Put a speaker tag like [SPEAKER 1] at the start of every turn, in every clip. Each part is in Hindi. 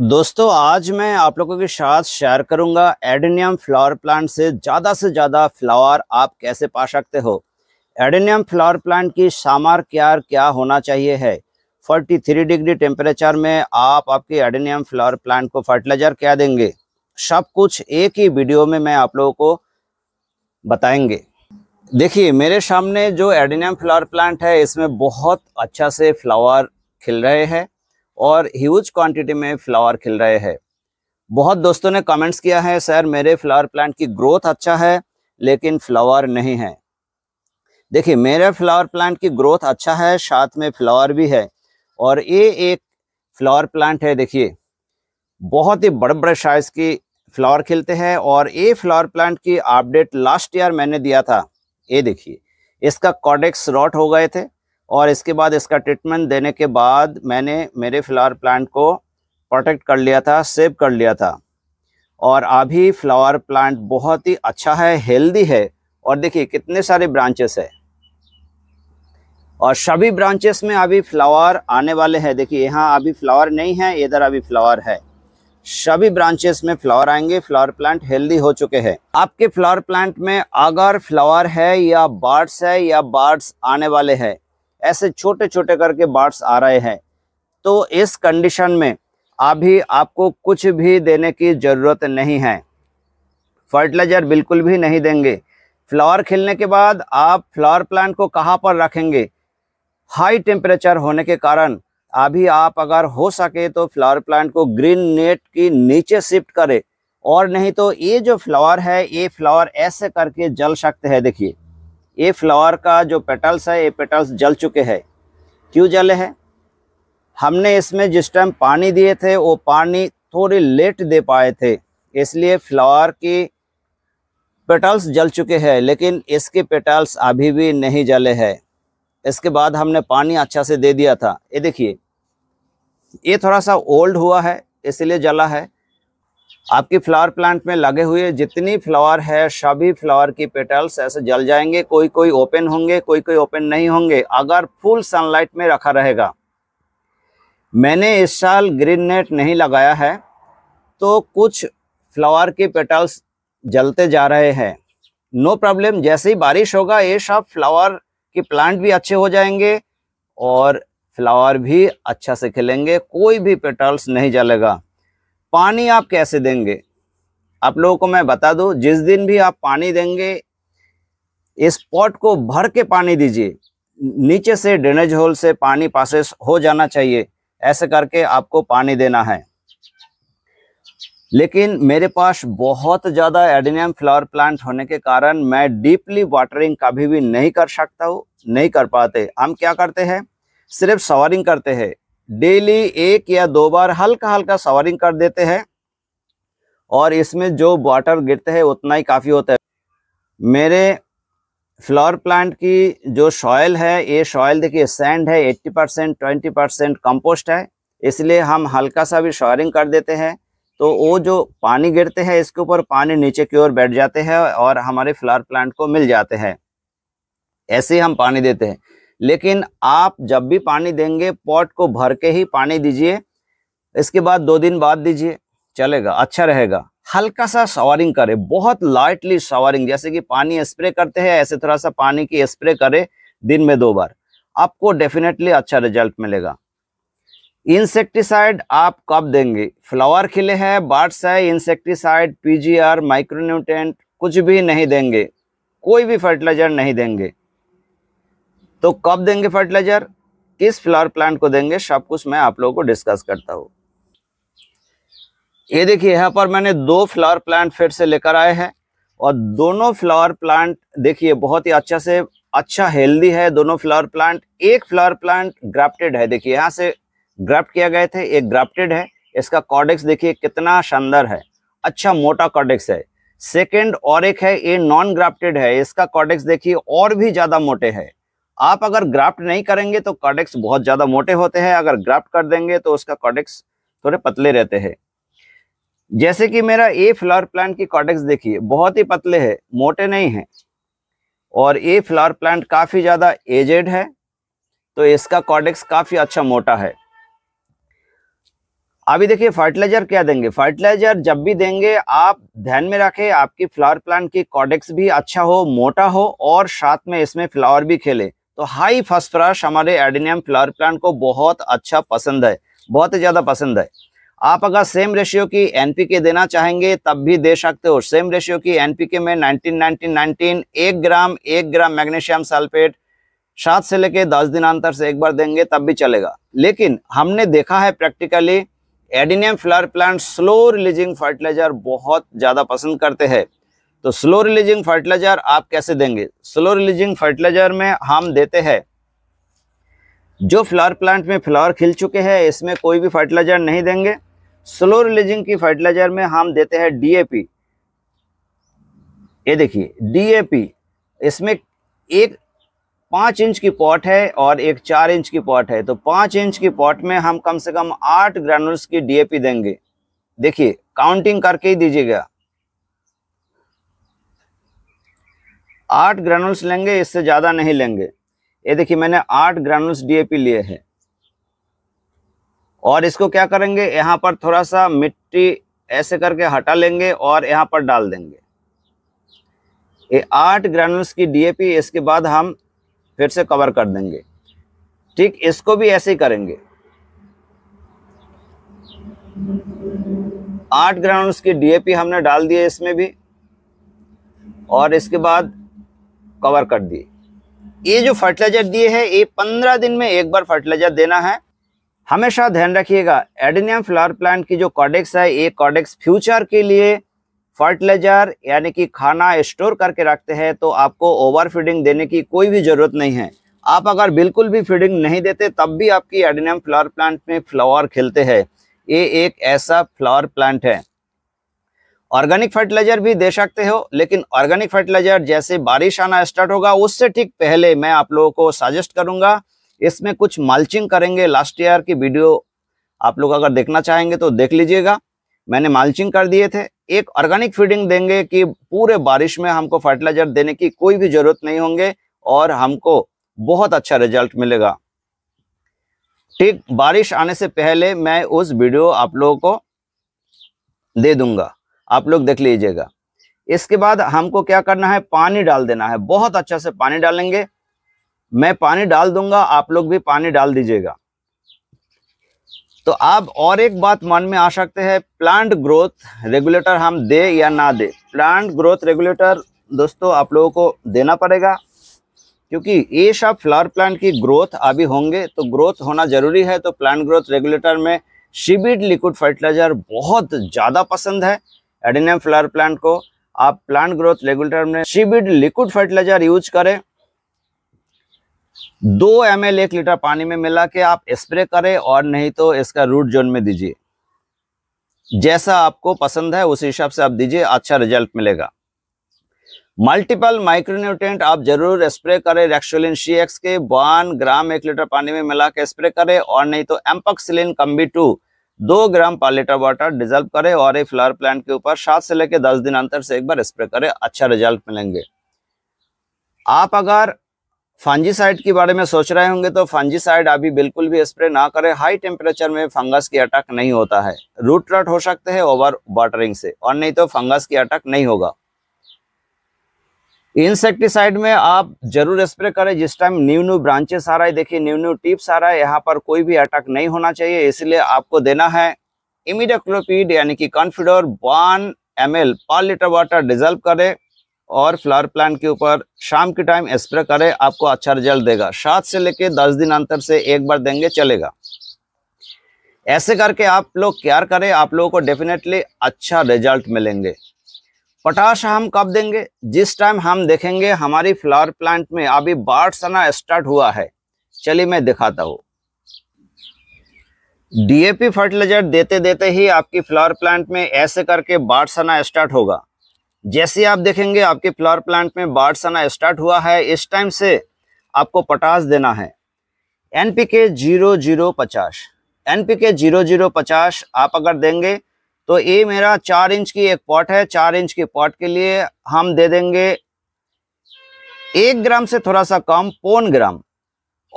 [SPEAKER 1] दोस्तों आज मैं आप लोगों के साथ शेयर करूंगा एडेनियम फ्लावर प्लांट से ज़्यादा से ज़्यादा फ्लावर आप कैसे पा सकते हो एडेनियम फ्लावर प्लांट की सामार क्यार क्या होना चाहिए है 43 डिग्री टेम्परेचर में आप आपके एडेनियम फ्लावर प्लांट को फर्टिलाइजर क्या देंगे सब कुछ एक ही वीडियो में मैं आप लोगों को बताएंगे देखिए मेरे सामने जो एडेनियम फ्लावर प्लांट है इसमें बहुत अच्छा से फ्लावर खिल रहे हैं और ह्यूज क्वांटिटी में फ्लावर खिल रहे हैं बहुत दोस्तों ने कमेंट्स किया है सर मेरे फ्लावर प्लांट की ग्रोथ अच्छा है लेकिन फ्लावर नहीं है देखिए मेरे फ्लावर प्लांट की ग्रोथ अच्छा है साथ में फ्लावर भी है और ये एक फ्लावर प्लांट है देखिए बहुत ही बड़े बड़े साइज की फ्लावर खिलते हैं और ये फ्लावर प्लांट की अपडेट लास्ट ईयर मैंने दिया था ये देखिए इसका कॉडेक्स रॉट हो गए थे और इसके बाद इसका ट्रीटमेंट देने के बाद मैंने मेरे फ्लावर प्लांट को प्रोटेक्ट कर लिया था सेव कर लिया था और अभी फ्लावर प्लांट बहुत ही अच्छा है हेल्दी है और देखिए कितने सारे ब्रांचेस है और सभी ब्रांचेस में अभी फ्लावर आने वाले हैं देखिए यहाँ अभी फ्लावर नहीं है इधर अभी फ्लावर है सभी ब्रांचेस में फ्लावर आएंगे फ्लावर प्लांट हेल्दी हो चुके हैं आपके फ्लावर प्लांट में अगर फ्लावर है या बर्ड्स है या बर्ड्स आने वाले हैं ऐसे छोटे छोटे करके बार्ड्स आ रहे हैं तो इस कंडीशन में अभी आपको कुछ भी देने की ज़रूरत नहीं है फर्टिलाइजर बिल्कुल भी नहीं देंगे फ्लावर खिलने के बाद आप फ्लावर प्लांट को कहाँ पर रखेंगे हाई टेम्परेचर होने के कारण अभी आप अगर हो सके तो फ्लावर प्लांट को ग्रीन नेट की नीचे शिफ्ट करें और नहीं तो ये जो फ्लावर है ये फ्लावर ऐसे करके जल सकते हैं देखिए ये फ्लावर का जो पेटल्स है ये पेटल्स जल चुके हैं क्यों जले हैं हमने इसमें जिस टाइम पानी दिए थे वो पानी थोड़ी लेट दे पाए थे इसलिए फ्लावर की पेटल्स जल चुके हैं लेकिन इसके पेटल्स अभी भी नहीं जले हैं इसके बाद हमने पानी अच्छा से दे दिया था ये देखिए ये थोड़ा सा ओल्ड हुआ है इसलिए जला है आपकी फ्लावर प्लांट में लगे हुए जितनी फ्लावर है सभी फ्लावर की पेटल्स ऐसे जल जाएंगे कोई कोई ओपन होंगे कोई कोई ओपन नहीं होंगे अगर फुल सनलाइट में रखा रहेगा मैंने इस साल ग्रीन नेट नहीं लगाया है तो कुछ फ्लावर के पेटल्स जलते जा रहे हैं नो प्रॉब्लम जैसे ही बारिश होगा ये सब फ्लावर के प्लांट भी अच्छे हो जाएंगे और फ्लावर भी अच्छा से खिलेंगे कोई भी पेटल्स नहीं जलेगा पानी आप कैसे देंगे आप लोगों को मैं बता दूं जिस दिन भी आप पानी देंगे इस पॉट को भर के पानी दीजिए नीचे से ड्रेनेज होल से पानी पास हो जाना चाहिए ऐसे करके आपको पानी देना है लेकिन मेरे पास बहुत ज़्यादा एडिनियम फ्लावर प्लांट होने के कारण मैं डीपली वाटरिंग कभी भी नहीं कर सकता हूँ नहीं कर पाते हम क्या करते हैं सिर्फ सवारिंग करते हैं डेली एक या दो बार हल्का हल्का सवारिंग कर देते हैं और इसमें जो वाटर गिरते हैं उतना ही काफ़ी होता है मेरे फ्लावर प्लांट की जो सॉयल है ये सॉयल देखिए सैंड है 80 परसेंट ट्वेंटी परसेंट कम्पोस्ट है इसलिए हम हल्का सा भी शॉयरिंग कर देते हैं तो वो जो पानी गिरते हैं इसके ऊपर पानी नीचे की ओर बैठ जाते हैं और हमारे फ्लावर प्लांट को मिल जाते हैं ऐसे ही हम पानी देते हैं लेकिन आप जब भी पानी देंगे पॉट को भर के ही पानी दीजिए इसके बाद दो दिन बाद दीजिए चलेगा अच्छा रहेगा हल्का सा सवारिंग करें बहुत लाइटली सवारिंग जैसे कि पानी स्प्रे करते हैं ऐसे थोड़ा सा पानी की स्प्रे करें दिन में दो बार आपको डेफिनेटली अच्छा रिजल्ट मिलेगा इंसेक्टिसाइड आप कब देंगे फ्लावर खिले हैं बार्ड्स है इंसेक्टिसाइड पीजीआर माइक्रोन्यूटेंट कुछ भी नहीं देंगे कोई भी फर्टिलाइजर नहीं देंगे तो कब देंगे फर्टिलाइजर किस फ्लावर प्लांट को देंगे सब कुछ मैं आप लोगों को डिस्कस करता हूँ ये देखिए यहाँ पर मैंने दो फ्लावर प्लांट फिर से लेकर आए हैं और दोनों फ्लावर प्लांट देखिए बहुत ही अच्छा से अच्छा हेल्दी है दोनों फ्लावर प्लांट एक फ्लावर प्लांट ग्राफ्टेड है देखिए यहाँ से ग्राफ्ट किया गए थे एक ग्राफ्टेड है इसका कॉडेक्स देखिए कितना शानदार है अच्छा मोटा कॉडेक्स है सेकेंड और एक है ये नॉन ग्राफ्टेड है इसका कॉडेक्स देखिए और भी ज़्यादा मोटे है आप अगर ग्राफ्ट नहीं करेंगे तो कॉडेक्स बहुत ज़्यादा मोटे होते हैं अगर ग्राफ्ट कर देंगे तो उसका कॉडेक्स थोड़े पतले रहते हैं जैसे कि मेरा ए फ्लावर प्लांट की कॉडेक्स देखिए बहुत ही पतले है मोटे नहीं है और ए फ्लावर प्लांट काफ़ी ज़्यादा एजेड है तो इसका कॉडेक्स काफ़ी अच्छा मोटा है अभी देखिए फर्टिलाइजर क्या देंगे फर्टिलाइजर जब भी देंगे आप ध्यान में रखें आपकी फ्लावर प्लांट की कॉडेक्स भी अच्छा हो मोटा हो और साथ में इसमें फ्लावर भी खेले तो हाई फॉस्फरस हमारे एडिनियम फ्लावर प्लांट को बहुत अच्छा पसंद है बहुत ज़्यादा पसंद है आप अगर सेम रेशियो की एनपीके देना चाहेंगे तब भी दे सकते हो सेम रेशियो की एनपीके में 19 19 19 एक ग्राम एक ग्राम मैग्नीशियम सल्फेट सात से लेके दस दिन अंतर से एक बार देंगे तब भी चलेगा लेकिन हमने देखा है practically adenium flower plant slow releasing fertiliser बहुत ज़्यादा पसंद करते हैं तो स्लो रिलीजिंग फर्टिलाइजर आप कैसे देंगे स्लो रिलीजिंग फर्टिलाइजर में हम देते हैं जो फ्लावर प्लांट में फ्लावर खिल चुके हैं इसमें कोई भी फर्टिलाइजर नहीं देंगे स्लो रिलीजिंग की फर्टिलाइजर में हम देते हैं डीएपी ये देखिए डीएपी इसमें एक पाँच इंच की पॉट है और एक चार इंच की पॉट है तो पाँच इंच की पॉट में हम कम से कम आठ ग्रैनुल्स की डीएपी देंगे देखिए काउंटिंग करके ही दीजिएगा आठ ग्रैनुल्स लेंगे इससे ज़्यादा नहीं लेंगे ये देखिए मैंने आठ ग्रैनुल्स डीएपी लिए हैं और इसको क्या करेंगे यहाँ पर थोड़ा सा मिट्टी ऐसे करके हटा लेंगे और यहाँ पर डाल देंगे ये आठ ग्रैनुल्स की डीएपी इसके बाद हम फिर से कवर कर देंगे ठीक इसको भी ऐसे ही करेंगे आठ ग्रानुल्स की डीएपी हमने डाल दिए इसमें भी और इसके बाद कवर कर दिए ये जो फर्टिलाइजर दिए हैं ये पंद्रह दिन में एक बार फर्टिलाइजर देना है हमेशा ध्यान रखिएगा एडेनियम फ्लावर प्लांट की जो कॉडेक्स है ये कॉडेक्स फ्यूचर के लिए फर्टिलाइजर यानी कि खाना स्टोर करके रखते हैं तो आपको ओवर फीडिंग देने की कोई भी ज़रूरत नहीं है आप अगर बिल्कुल भी फीडिंग नहीं देते तब भी आपकी एडेनियम फ्लावर प्लांट में फ्लावर खिलते हैं ये एक ऐसा फ्लावर प्लांट है ऑर्गेनिक फर्टिलाइजर भी दे सकते हो लेकिन ऑर्गेनिक फर्टिलाइजर जैसे बारिश आना स्टार्ट होगा उससे ठीक पहले मैं आप लोगों को सजेस्ट करूंगा इसमें कुछ मालचिंग करेंगे लास्ट ईयर की वीडियो आप लोग अगर देखना चाहेंगे तो देख लीजिएगा मैंने मालचिंग कर दिए थे एक ऑर्गेनिक फीडिंग देंगे कि पूरे बारिश में हमको फर्टिलाइजर देने की कोई भी जरूरत नहीं होंगे और हमको बहुत अच्छा रिजल्ट मिलेगा ठीक बारिश आने से पहले मैं उस वीडियो आप लोगों को दे दूंगा आप लोग देख लीजिएगा इसके बाद हमको क्या करना है पानी डाल देना है बहुत अच्छा से पानी डालेंगे मैं पानी डाल दूंगा आप लोग भी पानी डाल दीजिएगा तो आप और एक बात मन में आ सकते हैं प्लांट ग्रोथ रेगुलेटर हम दे या ना दे प्लांट ग्रोथ रेगुलेटर दोस्तों आप लोगों को देना पड़ेगा क्योंकि ये सब फ्लावर प्लांट की ग्रोथ अभी होंगे तो ग्रोथ होना ज़रूरी है तो प्लांट ग्रोथ रेगुलेटर में शिबिड लिक्विड फर्टिलाइज़र बहुत ज़्यादा पसंद है एडिनियम फ्लावर प्लांट को आप प्लांट ग्रोथ रेगुलेटर में सीबिड लिक्विड फर्टिलाइजर यूज करें दो एम एल एक लीटर पानी में मिला के आप स्प्रे करें और नहीं तो इसका रूट जोन में दीजिए जैसा आपको पसंद है उस हिसाब से आप दीजिए अच्छा रिजल्ट मिलेगा मल्टीपल माइक्रोन्यूट्रेंट आप जरूर स्प्रे करें रेक्सोलिन सी एक्स के वन ग्राम एक लीटर पानी में मिला के स्प्रे करें और नहीं तो एम्पक्सिलिन कम्बी टू दो ग्राम पर लीटर वाटर डिजर्व करें और एक फ्लावर प्लांट के ऊपर सात से लेकर दस दिन अंतर से एक बार स्प्रे करें अच्छा रिजल्ट मिलेंगे आप अगर फंजीसाइड के बारे में सोच रहे होंगे तो फंजीसाइड अभी बिल्कुल भी स्प्रे ना करें हाई टेम्परेचर में फंगस की अटैक नहीं होता है रूट रट हो सकते हैं ओवर वाटरिंग से और नहीं तो फंगस की अटैक नहीं होगा इंसेक्टिसाइड में आप जरूर स्प्रे करें जिस टाइम न्यू न्यू ब्रांचेस आ रहा है देखिए न्यू न्यू टिप्स आ रहा है यहाँ पर कोई भी अटैक नहीं होना चाहिए इसलिए आपको देना है इमिडक्लोपीड यानी कि कॉन्फिडोर वन एम एल पाँच लीटर वाटर डिजल्व करें और फ्लावर प्लांट के ऊपर शाम के टाइम स्प्रे करें आपको अच्छा रिजल्ट देगा सात से लेकर दस दिन अंतर से एक बार देंगे चलेगा ऐसे करके आप लोग केयर करें आप लोगों को डेफिनेटली अच्छा रिजल्ट मिलेंगे पटाश हम कब देंगे जिस टाइम हम देखेंगे हमारी फ्लावर प्लांट में अभी बाढ़ आना स्टार्ट हुआ है चलिए मैं दिखाता हूँ डीएपी फर्टिलाइजर देते देते ही आपकी फ्लावर प्लांट में ऐसे करके बाढ़ आना स्टार्ट होगा जैसे आप देखेंगे आपके फ्लावर प्लांट में बाढ़ आना स्टार्ट हुआ है इस टाइम से आपको पटाश देना है N P K zero zero पचास N P K zero zero पचास आप अगर देंगे तो ये मेरा चार इंच की एक पॉट है चार इंच की पॉट के लिए हम दे देंगे एक ग्राम से थोड़ा सा कम पौन ग्राम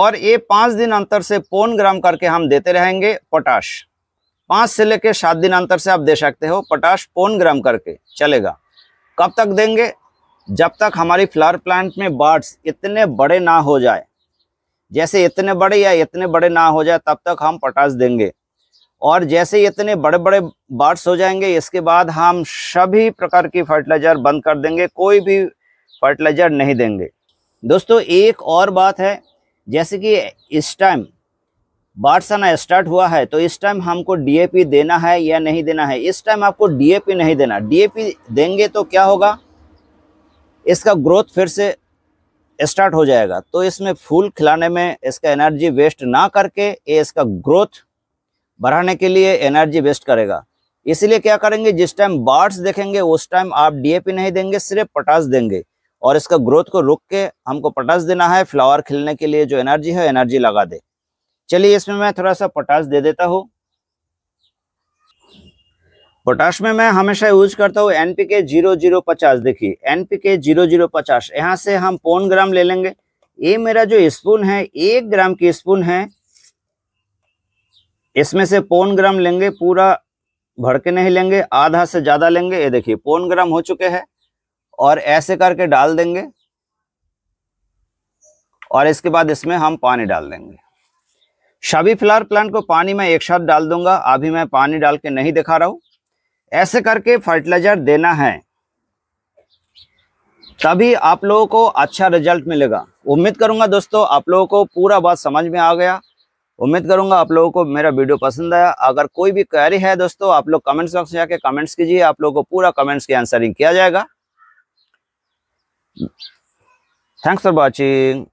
[SPEAKER 1] और ये पाँच दिन अंतर से पौन ग्राम करके हम देते रहेंगे पोटाश पाँच से लेकर सात दिन अंतर से आप दे सकते हो पोटाश पौन ग्राम करके चलेगा कब तक देंगे जब तक हमारी फ्लावर प्लांट में बर्ड्स इतने बड़े ना हो जाए जैसे इतने बड़े या इतने बड़े ना हो जाए तब तक हम पोटाश देंगे और जैसे इतने बड़े बड़े बाट्स हो जाएंगे इसके बाद हम सभी प्रकार की फर्टिलाइज़र बंद कर देंगे कोई भी फर्टिलाइज़र नहीं देंगे दोस्तों एक और बात है जैसे कि इस टाइम बाट्स आना स्टार्ट हुआ है तो इस टाइम हमको डीएपी देना है या नहीं देना है इस टाइम आपको डीएपी नहीं देना डीएपी देंगे तो क्या होगा इसका ग्रोथ फिर से स्टार्ट हो जाएगा तो इसमें फूल खिलाने में इसका एनर्जी वेस्ट ना करके ये इसका ग्रोथ बढ़ाने के लिए एनर्जी वेस्ट करेगा इसलिए क्या करेंगे जिस टाइम बार्ड्स देखेंगे उस टाइम आप डीएपी नहीं देंगे सिर्फ पटास देंगे और इसका ग्रोथ को रोक के हमको पटास देना है फ्लावर खिलने के लिए जो एनर्जी है एनर्जी लगा दे चलिए इसमें मैं थोड़ा सा पोटास दे देता हूँ पोटास में मैं हमेशा यूज करता हूँ एनपी के जीरो जीरो पचास देखिए एनपी के जीरो जीरो पचास यहाँ से हम पौन ग्राम ले लेंगे ये मेरा जो स्पून है एक ग्राम की स्पून है इसमें से पौन ग्राम लेंगे पूरा भर के नहीं लेंगे आधा से ज़्यादा लेंगे ये देखिए पौन ग्राम हो चुके हैं और ऐसे करके डाल देंगे और इसके बाद इसमें हम पानी डाल देंगे सभी फ्लावर प्लांट को पानी में एक साथ डाल दूंगा अभी मैं पानी डाल के नहीं दिखा रहा हूँ ऐसे करके फर्टिलाइजर देना है तभी आप लोगों को अच्छा रिजल्ट मिलेगा उम्मीद करूंगा दोस्तों आप लोगों को पूरा बात समझ में आ गया उम्मीद करूंगा आप लोगों को मेरा वीडियो पसंद आया अगर कोई भी क्वेरी है दोस्तों आप लोग कमेंट्स बॉक्स में जाके कमेंट्स कीजिए आप लोगों को पूरा कमेंट्स की आंसरिंग किया जाएगा थैंक्स फॉर वॉचिंग